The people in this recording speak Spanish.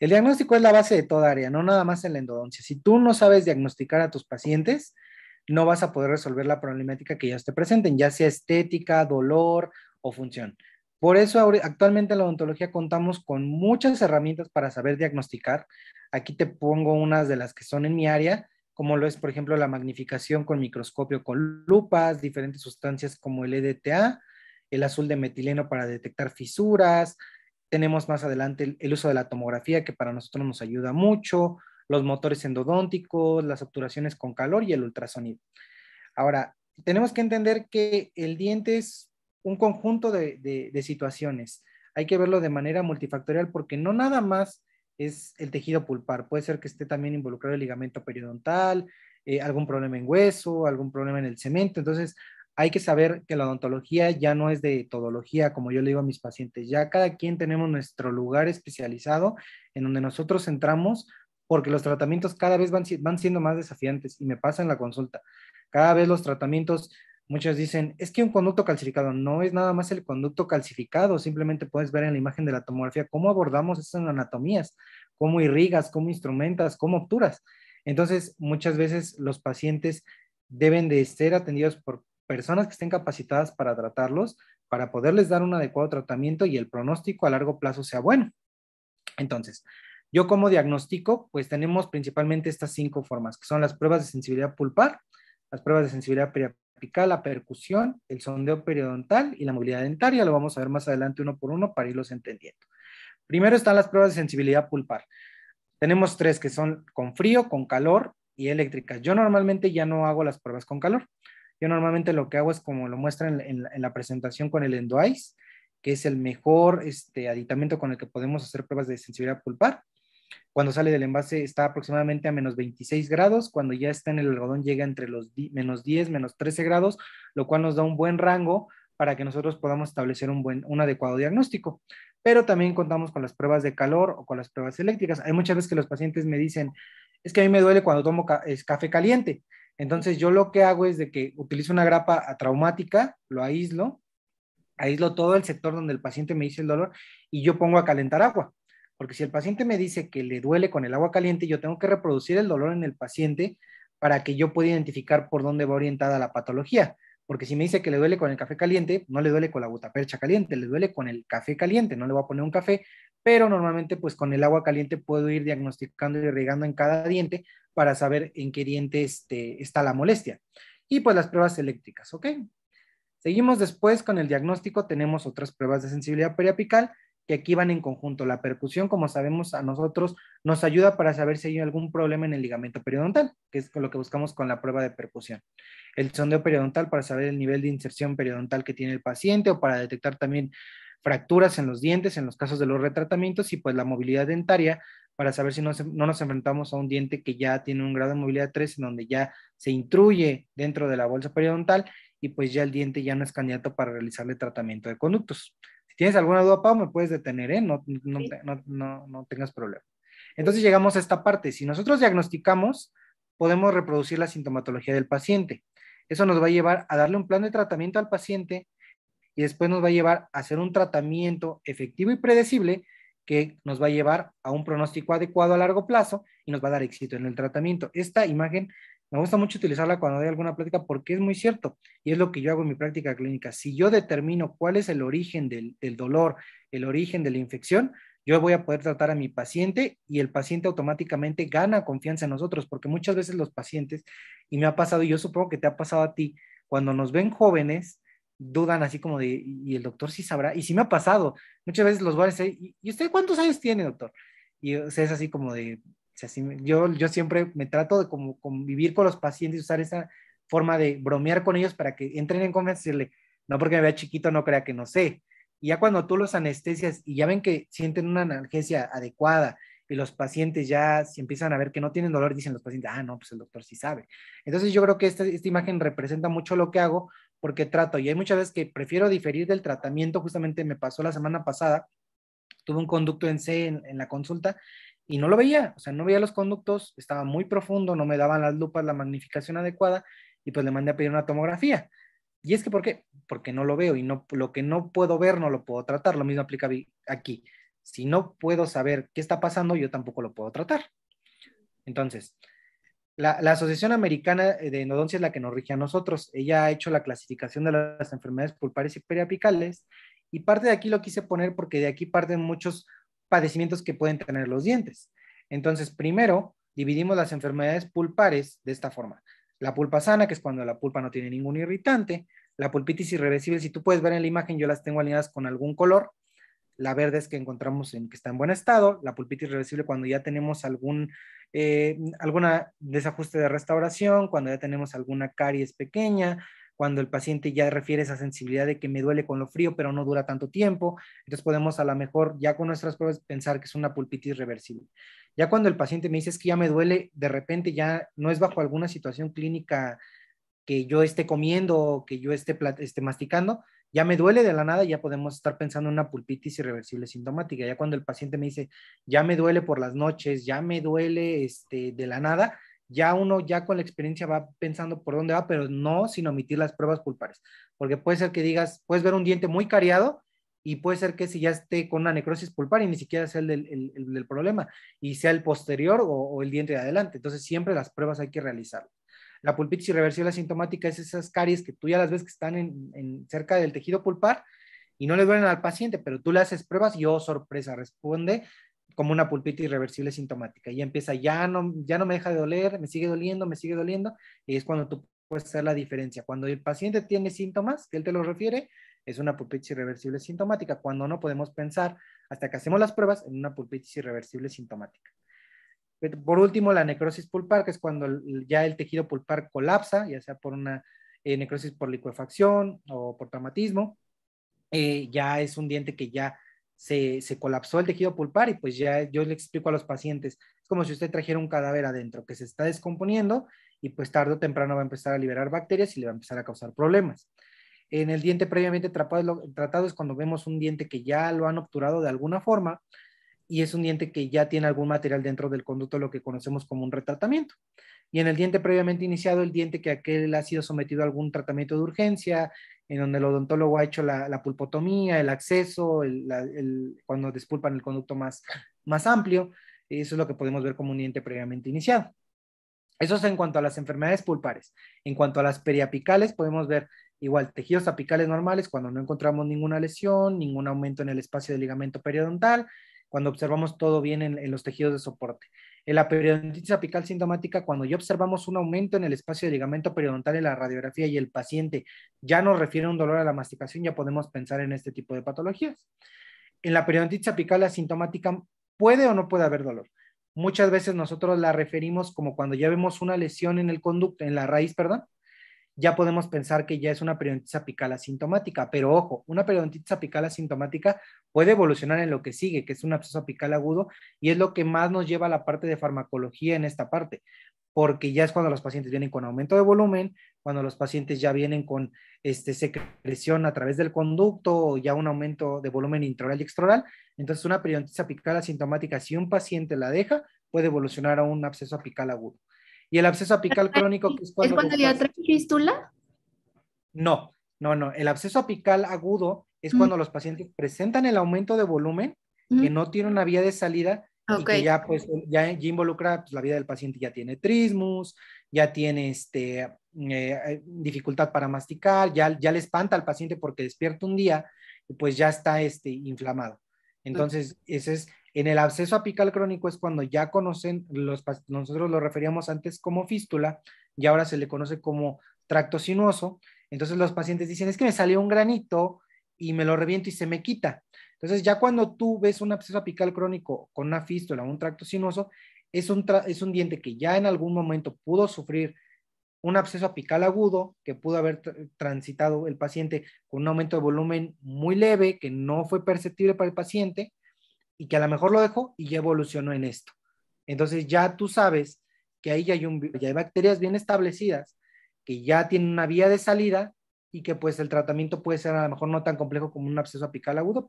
El diagnóstico es la base de toda área, no nada más en la endodoncia. Si tú no sabes diagnosticar a tus pacientes, no vas a poder resolver la problemática que ellos te presenten, ya sea estética, dolor o función. Por eso actualmente en la odontología contamos con muchas herramientas para saber diagnosticar. Aquí te pongo unas de las que son en mi área, como lo es, por ejemplo, la magnificación con microscopio con lupas, diferentes sustancias como el EDTA, el azul de metileno para detectar fisuras, tenemos más adelante el, uso de la tomografía, que para nosotros nos ayuda mucho, los motores endodónticos, las obturaciones con calor y el ultrasonido. Ahora, tenemos que entender que el diente es un conjunto de, situaciones. Hay que verlo de manera multifactorial porque no nada más es el tejido pulpar, puede ser que esté también involucrado el ligamento periodontal, eh, algún problema en hueso, algún problema en el cemento. Entonces, hay que saber que la odontología ya no es de todología, como yo le digo a mis pacientes, ya cada quien tenemos nuestro lugar especializado en donde nosotros entramos porque los tratamientos cada vez van, van siendo más desafiantes y me pasa en la consulta. Cada vez los tratamientos, muchos dicen, es que un conducto calcificado no es nada más el conducto calcificado, simplemente puedes ver en la imagen de la tomografía cómo abordamos esas anatomías, cómo irrigas, cómo instrumentas, cómo obturas. Entonces, muchas veces los pacientes deben de ser atendidos por personas que estén capacitadas para tratarlos, para poderles dar un adecuado tratamiento y el pronóstico a largo plazo sea bueno. Entonces, yo como diagnóstico, pues tenemos principalmente estas cinco formas, que son las pruebas de sensibilidad pulpar, las pruebas de sensibilidad periapical, la percusión, el sondeo periodontal y la movilidad dentaria. Lo vamos a ver más adelante uno por uno para irlos entendiendo. Primero están las pruebas de sensibilidad pulpar. Tenemos tres que son con frío, con calor y eléctricas. Yo normalmente ya no hago las pruebas con calor. Yo normalmente lo que hago es como lo muestran en, la presentación con el Endoice, que es el mejor este, aditamento con el que podemos hacer pruebas de sensibilidad pulpar. Cuando sale del envase está aproximadamente a menos 26 grados, cuando ya está en el algodón llega entre los menos 10, menos 13 grados, lo cual nos da un buen rango para que nosotros podamos establecer un, buen, un adecuado diagnóstico. Pero también contamos con las pruebas de calor o con las pruebas eléctricas. Hay muchas veces que los pacientes me dicen, es que a mí me duele cuando tomo café caliente. Entonces yo lo que hago es de que utilizo una grapa traumática, lo aíslo, aíslo todo el sector donde el paciente me dice el dolor y yo pongo a calentar agua. Porque si el paciente me dice que le duele con el agua caliente, yo tengo que reproducir el dolor en el paciente para que yo pueda identificar por dónde va orientada la patología. Porque si me dice que le duele con el café caliente, no le duele con la butapercha caliente, le duele con el café caliente, no le voy a poner un café pero normalmente pues con el agua caliente puedo ir diagnosticando y regando en cada diente para saber en qué diente este, está la molestia. Y pues las pruebas eléctricas, ¿ok? Seguimos después con el diagnóstico, tenemos otras pruebas de sensibilidad periapical que aquí van en conjunto. La percusión, como sabemos, a nosotros nos ayuda para saber si hay algún problema en el ligamento periodontal, que es lo que buscamos con la prueba de percusión. El sondeo periodontal para saber el nivel de inserción periodontal que tiene el paciente o para detectar también fracturas en los dientes en los casos de los retratamientos y pues la movilidad dentaria para saber si no, nos enfrentamos a un diente que ya tiene un grado de movilidad 3 en donde ya se intruye dentro de la bolsa periodontal y pues ya el diente ya no es candidato para realizarle tratamiento de conductos. Si tienes alguna duda, Pau, me puedes detener, ¿eh? No, no, no tengas problema. Entonces llegamos a esta parte. Si nosotros diagnosticamos, podemos reproducir la sintomatología del paciente. Eso nos va a llevar a darle un plan de tratamiento al paciente y después nos va a llevar a hacer un tratamiento efectivo y predecible que nos va a llevar a un pronóstico adecuado a largo plazo y nos va a dar éxito en el tratamiento. Esta imagen me gusta mucho utilizarla cuando hay alguna plática porque es muy cierto y es lo que yo hago en mi práctica clínica. Si yo determino cuál es el origen del, del dolor, el origen de la infección, yo voy a poder tratar a mi paciente y el paciente automáticamente gana confianza en nosotros, porque muchas veces los pacientes, y me ha pasado, y yo supongo que te ha pasado a ti, cuando nos ven jóvenes, dudan así como de, y el doctor sí sabrá, y si me ha pasado, muchas veces los bares, ¿y, ¿y usted cuántos años tiene, doctor? Y es así como de, yo, yo siempre me trato de como convivir con los pacientes, usar esa forma de bromear con ellos para que entren en confianza y decirle, no porque me vea chiquito, no crea que no sé. Y ya cuando tú los anestesias y ya ven que sienten una analgesia adecuada y los pacientes ya si empiezan a ver que no tienen dolor, dicen los pacientes, ah, no, pues el doctor sí sabe. Entonces yo creo que esta, esta imagen representa mucho lo que hago, porque trato. Y hay muchas veces que prefiero diferir del tratamiento. Justamente me pasó la semana pasada, tuve un conducto en C en, la consulta y no lo veía, o sea, no veía los conductos, estaba muy profundo, no me daban las lupas, la magnificación adecuada y pues le mandé a pedir una tomografía. Y es que, ¿por qué? Porque no lo veo y no, lo que no puedo ver no lo puedo tratar. Lo mismo aplica aquí. Si no puedo saber qué está pasando, yo tampoco lo puedo tratar. Entonces, la, Asociación Americana de Endodoncia es la que nos rige a nosotros. Ella ha hecho la clasificación de las enfermedades pulpares y periapicales y parte de aquí lo quise poner porque de aquí parten muchos padecimientos que pueden tener los dientes. Entonces, primero, dividimos las enfermedades pulpares de esta forma. La pulpa sana, que es cuando la pulpa no tiene ningún irritante. La pulpitis irreversible, si tú puedes ver en la imagen, yo las tengo alineadas con algún color la verde es que encontramos en que está en buen estado, la pulpita irreversible cuando ya tenemos algún eh, desajuste de restauración, cuando ya tenemos alguna caries pequeña, cuando el paciente ya refiere esa sensibilidad de que me duele con lo frío, pero no dura tanto tiempo. Entonces podemos a lo mejor ya con nuestras pruebas pensar que es una pulpitis reversible. Ya cuando el paciente me dice es que ya me duele, de repente ya no es bajo alguna situación clínica que yo esté comiendo o que yo esté, esté masticando, ya me duele de la nada, ya podemos estar pensando en una pulpitis irreversible sintomática. Ya cuando el paciente me dice, ya me duele por las noches, ya me duele este, de la nada, ya uno ya con la experiencia va pensando por dónde va, pero no sin omitir las pruebas pulpares, porque puede ser que digas, puedes ver un diente muy cariado y puede ser que si ya esté con una necrosis pulpar y ni siquiera sea el del, problema y sea el posterior o, el diente de adelante. Entonces siempre las pruebas hay que realizarlas. La pulpitis irreversible asintomática es esas caries que tú ya las ves que están en, cerca del tejido pulpar y no le duelen al paciente, pero tú le haces pruebas y, oh, sorpresa, responde como una pulpitis irreversible sintomática. Y empieza, ya no, ya no me deja de doler, me sigue doliendo, me sigue doliendo, y es cuando tú puedes hacer la diferencia. Cuando el paciente tiene síntomas, que él te lo refiere, es una pulpitis irreversible sintomática. Cuando no podemos pensar, hasta que hacemos las pruebas, en una pulpitis irreversible sintomática. Por último, la necrosis pulpar, que es cuando ya el tejido pulpar colapsa, ya sea por una eh, necrosis por liquefacción o por traumatismo. Eh, ya es un diente que ya se, se, colapsó el tejido pulpar y pues ya yo le explico a los pacientes, es como si usted trajera un cadáver adentro que se está descomponiendo y pues tarde o temprano va a empezar a liberar bacterias y le va a empezar a causar problemas. En el diente previamente tratado es cuando vemos un diente que ya lo han obturado de alguna forma, y es un diente que ya tiene algún material dentro del conducto, lo que conocemos como un retratamiento. Y en el diente previamente iniciado, el diente que aquel ha sido sometido a algún tratamiento de urgencia, en donde el odontólogo ha hecho la, pulpotomía, el acceso, cuando despulpan el conducto más, más amplio, eso es lo que podemos ver como un diente previamente iniciado. Eso es en cuanto a las enfermedades pulpares. En cuanto a las periapicales, podemos ver igual tejidos apicales normales cuando no encontramos ninguna lesión, ningún aumento en el espacio del ligamento periodontal, cuando observamos todo bien en, los tejidos de soporte. En la periodontitis apical sintomática, cuando ya observamos un aumento en el espacio de ligamento periodontal en la radiografía y el paciente ya nos refiere un dolor a la masticación, ya podemos pensar en este tipo de patologías. En la periodontitis apical asintomática puede o no puede haber dolor. Muchas veces nosotros la referimos como cuando ya vemos una lesión en el conducto, en la raíz, perdón, ya podemos pensar que ya es una periodontitis apical asintomática, pero ojo, una periodontitis apical asintomática puede evolucionar en lo que sigue, que es un absceso apical agudo, y es lo que más nos lleva a la parte de farmacología en esta parte, porque ya es cuando los pacientes vienen con aumento de volumen, cuando los pacientes ya vienen con este, secreción a través del conducto o ya un aumento de volumen intraoral y extral, Entonces, una periodontitis apical asintomática, si un paciente la deja, puede evolucionar a un absceso apical agudo. Y el absceso apical crónico, que es cuando... ¿Es cuando No, no, no. El absceso apical agudo es cuando mm. los pacientes presentan el aumento de volumen, que mm. no tiene una vía de salida, y que ya, pues, involucra pues, la vida del paciente, ya tiene trismus, ya tiene este, mm, eh, eh, dificultad para masticar, ya, ya le espanta al paciente porque despierta un día y pues ya está este, inflamado. Entonces, ese es en el absceso apical crónico es cuando ya conocen, los, nosotros lo referíamos antes como fístula y ahora se le conoce como tracto sinuoso. Entonces los pacientes dicen, es que me salió un granito y me lo reviento y se me quita. Entonces ya cuando tú ves un absceso apical crónico con una fístula, o un tracto sinuoso, es un, es un diente que ya en algún momento pudo sufrir un absceso apical agudo que pudo haber transitado el paciente con un aumento de volumen muy leve que no fue perceptible para el paciente y que a lo mejor lo dejo y ya evolucionó en esto. Entonces ya tú sabes que ahí ya hay, ya hay bacterias bien establecidas que ya tienen una vía de salida y que pues el tratamiento puede ser a lo mejor no tan complejo como un absceso apical agudo,